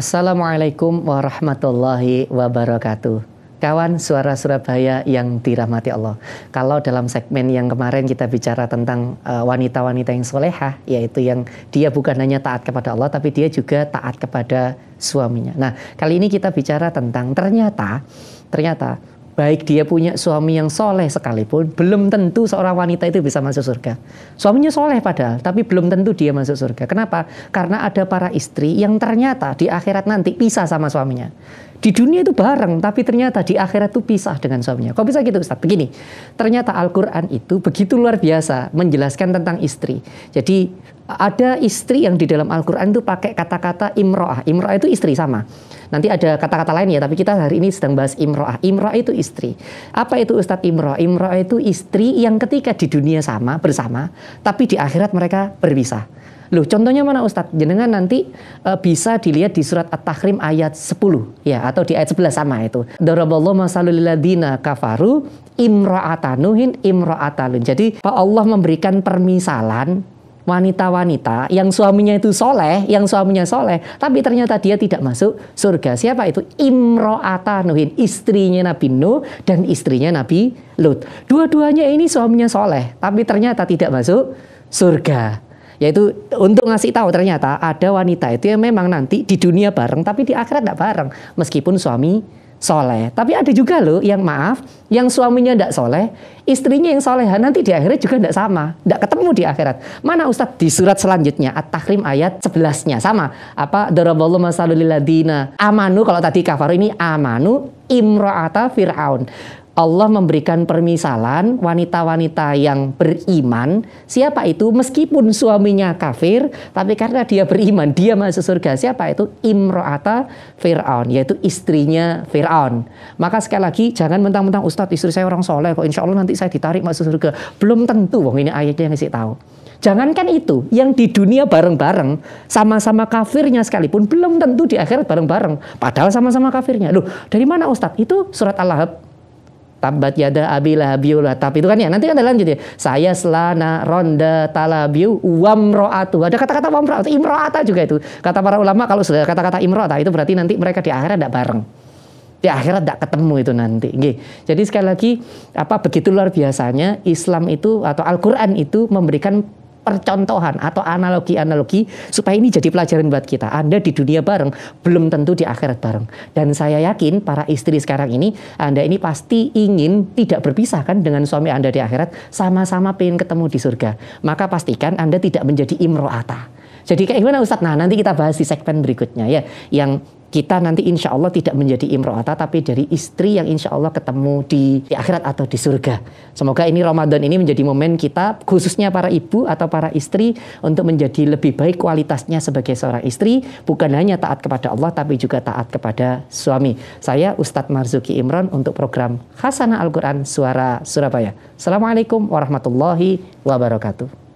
Assalamualaikum warahmatullahi wabarakatuh. Kawan suara Surabaya yang dirahmati Allah. Kalau dalam segmen yang kemarin kita bicara tentang e, wanita-wanita uh, yang solehah, yaitu yang dia bukan hanya taat kepada Allah, tapi dia juga taat kepada suaminya. Nah, kali ini kita bicara tentang ternyata, ternyata baik dia punya suami yang soleh sekalipun, belum tentu seorang wanita itu bisa masuk surga. Suaminya soleh padahal, tapi belum tentu dia masuk surga. Kenapa? Karena ada para istri yang ternyata di akhirat nanti pisah sama suaminya. Di dunia itu bareng, tapi ternyata di akhirat itu pisah dengan suaminya. Kok bisa gitu Ustaz? Begini, ternyata Al-Quran itu begitu luar biasa menjelaskan tentang istri. Jadi ada istri yang di dalam Al-Quran itu pakai kata-kata imro'ah. Imro'ah itu istri sama. Nanti ada kata-kata lain ya, tapi kita hari ini sedang bahas imro'ah. Imro'ah itu istri. Apa itu Ustadz Imro'ah? Imro'ah itu istri yang ketika di dunia sama, bersama, tapi di akhirat mereka berpisah. Loh, contohnya mana Ustadz? Jenengan nanti e, bisa dilihat di surat At-Tahrim ayat 10 ya atau di ayat 11 sama itu. Daraballahu masalul ladina kafaru imra'atanuhin imra'atalun. Jadi Pak Allah memberikan permisalan wanita-wanita yang suaminya itu soleh, yang suaminya soleh, tapi ternyata dia tidak masuk surga. Siapa itu? Imro'ata Nuhin, istrinya Nabi Nuh dan istrinya Nabi Lut. Dua-duanya ini suaminya soleh, tapi ternyata tidak masuk surga. Yaitu untuk ngasih tahu ternyata ada wanita itu yang memang nanti di dunia bareng tapi di akhirat tidak bareng. Meskipun suami soleh. Tapi ada juga loh yang maaf, yang suaminya tidak soleh, istrinya yang soleh nanti di akhirat juga tidak sama. Tidak ketemu di akhirat. Mana Ustadz di surat selanjutnya, At-Tahrim ayat 11-nya. Sama, apa? Daraballahu masalulilladina Amanu, kalau tadi kafaru ini amanu, imro'ata fir'aun. Allah memberikan permisalan wanita-wanita yang beriman. Siapa itu? Meskipun suaminya kafir, tapi karena dia beriman, dia masuk surga. Siapa itu? Imro'ata Fir'aun, yaitu istrinya Fir'aun. Maka sekali lagi, jangan mentang-mentang Ustadz istri saya orang soleh, kok insya Allah nanti saya ditarik masuk surga. Belum tentu, wong ini ayatnya yang ngasih tahu. Jangankan itu, yang di dunia bareng-bareng, sama-sama kafirnya sekalipun, belum tentu di akhirat bareng-bareng. Padahal sama-sama kafirnya. Loh, dari mana Ustadz? Itu surat Al-Lahab Tabat yada abila biulah. Tapi itu kan ya nanti kan ada lanjut ya. Saya selana ronda talabiu wamroatu. Ada kata-kata wamroatu, imroata juga itu. Kata para ulama kalau sudah kata-kata imroata itu berarti nanti mereka di akhirat tidak bareng. Di akhirat tidak ketemu itu nanti. Gih. Jadi sekali lagi apa begitu luar biasanya Islam itu atau Al-Qur'an itu memberikan percontohan atau analogi-analogi supaya ini jadi pelajaran buat kita. Anda di dunia bareng, belum tentu di akhirat bareng. Dan saya yakin para istri sekarang ini, Anda ini pasti ingin tidak berpisah kan dengan suami Anda di akhirat, sama-sama pengen ketemu di surga. Maka pastikan Anda tidak menjadi imro'ata. Jadi kayak gimana Ustadz? Nah nanti kita bahas di segmen berikutnya ya, yang kita nanti insya Allah tidak menjadi imro'ata tapi dari istri yang insya Allah ketemu di, di akhirat atau di surga. Semoga ini Ramadan ini menjadi momen kita khususnya para ibu atau para istri untuk menjadi lebih baik kualitasnya sebagai seorang istri bukan hanya taat kepada Allah tapi juga taat kepada suami. Saya Ustadz Marzuki Imron untuk program Hasanah Al-Quran Suara Surabaya. Assalamualaikum warahmatullahi wabarakatuh.